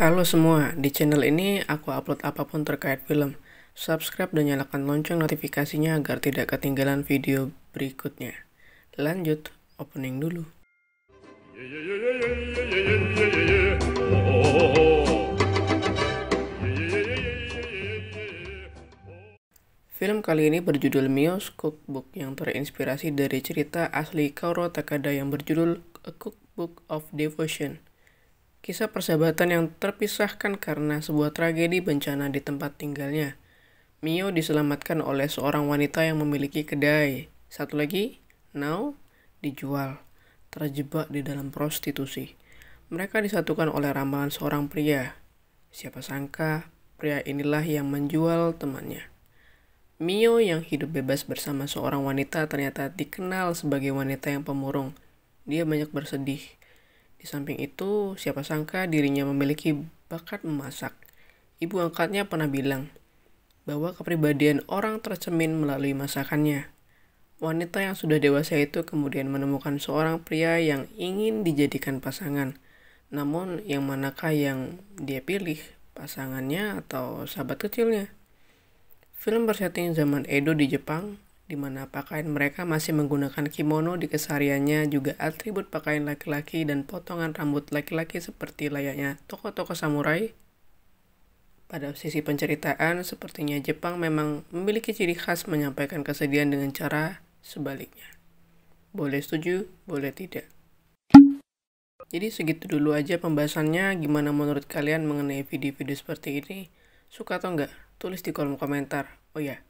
Halo semua, di channel ini aku upload apapun terkait film. Subscribe dan nyalakan lonceng notifikasinya agar tidak ketinggalan video berikutnya. Lanjut, opening dulu. Film kali ini berjudul Mio's Cookbook yang terinspirasi dari cerita asli Kauro Takada yang berjudul A Cookbook of Devotion Kisah persahabatan yang terpisahkan karena sebuah tragedi bencana di tempat tinggalnya. Mio diselamatkan oleh seorang wanita yang memiliki kedai. Satu lagi, Nao, dijual, terjebak di dalam prostitusi. Mereka disatukan oleh ramalan seorang pria. Siapa sangka, pria inilah yang menjual temannya. Mio yang hidup bebas bersama seorang wanita ternyata dikenal sebagai wanita yang pemurung. Dia banyak bersedih di samping itu, siapa sangka dirinya memiliki bakat memasak. Ibu angkatnya pernah bilang bahwa kepribadian orang tercemin melalui masakannya. Wanita yang sudah dewasa itu kemudian menemukan seorang pria yang ingin dijadikan pasangan. Namun, yang manakah yang dia pilih? Pasangannya atau sahabat kecilnya? Film bersetting zaman Edo di Jepang di mana pakaian mereka masih menggunakan kimono di kesehariannya, juga atribut pakaian laki-laki dan potongan rambut laki-laki seperti layaknya tokoh-tokoh samurai. Pada sisi penceritaan, sepertinya Jepang memang memiliki ciri khas menyampaikan kesedihan dengan cara sebaliknya. Boleh setuju, boleh tidak. Jadi segitu dulu aja pembahasannya. Gimana menurut kalian mengenai video-video seperti ini? Suka atau enggak? Tulis di kolom komentar. Oh ya,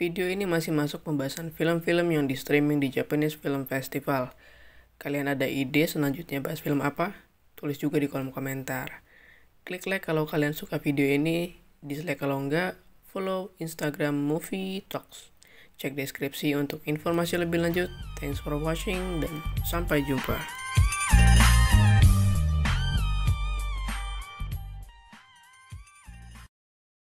Video ini masih masuk pembahasan film-film yang di streaming di Japanese Film Festival. Kalian ada ide selanjutnya bahas film apa? Tulis juga di kolom komentar. Klik like kalau kalian suka video ini, dislike kalau enggak, follow Instagram Movie Talks. Cek deskripsi untuk informasi lebih lanjut. Thanks for watching dan sampai jumpa.